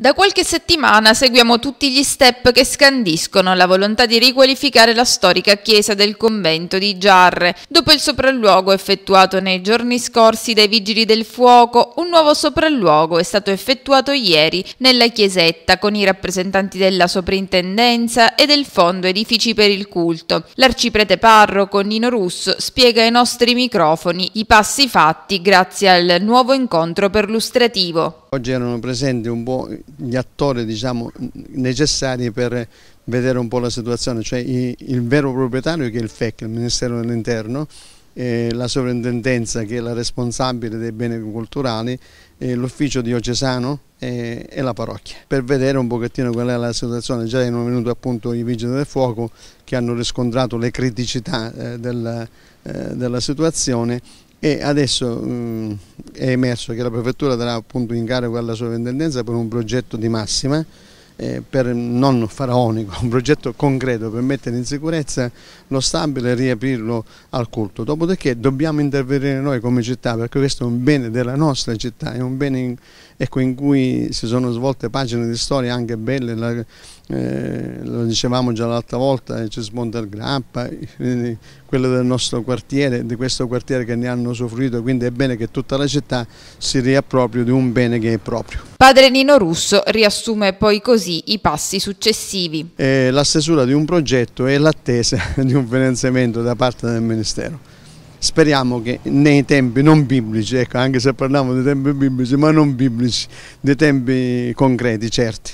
Da qualche settimana seguiamo tutti gli step che scandiscono la volontà di riqualificare la storica chiesa del convento di Giarre. Dopo il sopralluogo effettuato nei giorni scorsi dai vigili del fuoco, un nuovo sopralluogo è stato effettuato ieri nella chiesetta con i rappresentanti della soprintendenza e del fondo edifici per il culto. L'arciprete parroco Nino Russo spiega ai nostri microfoni i passi fatti grazie al nuovo incontro perlustrativo. Oggi erano presenti un po' gli attori diciamo, necessari per vedere un po' la situazione, cioè il vero proprietario che è il FEC, il Ministero dell'Interno, la sovrintendenza che è la responsabile dei beni culturali, l'ufficio diocesano e, la parrocchia per vedere un pochettino qual è la situazione. Già erano venuti appunto i vigili del fuoco che hanno riscontrato le criticità eh, della, eh, della situazione e adesso mh, mm, è emerso che la prefettura darà appunto in carico alla sovrintendenza per un progetto di massima eh, per non faraonico, un progetto concreto per mettere in sicurezza lo stabile e riaprirlo al culto. Dopodiché dobbiamo intervenire noi come città perché questo è un bene della nostra città, è un bene in, ecco, in cui si sono svolte pagine di storie anche belle, la, eh, lo dicevamo già l'altra volta, eh, c'è Smonter Grappa, quello del nostro quartiere, di questo quartiere che ne hanno soffrito, quindi è bene che tutta la città si riappropri di un bene che è proprio. Padre Nino Russo riassume poi così i passi successivi. Eh, la stesura di un progetto e l'attesa di un finanziamento da parte del Ministero speriamo che nei tempi non biblici, ecco, anche se parliamo di tempi biblici, ma non biblici, dei tempi concreti, certi.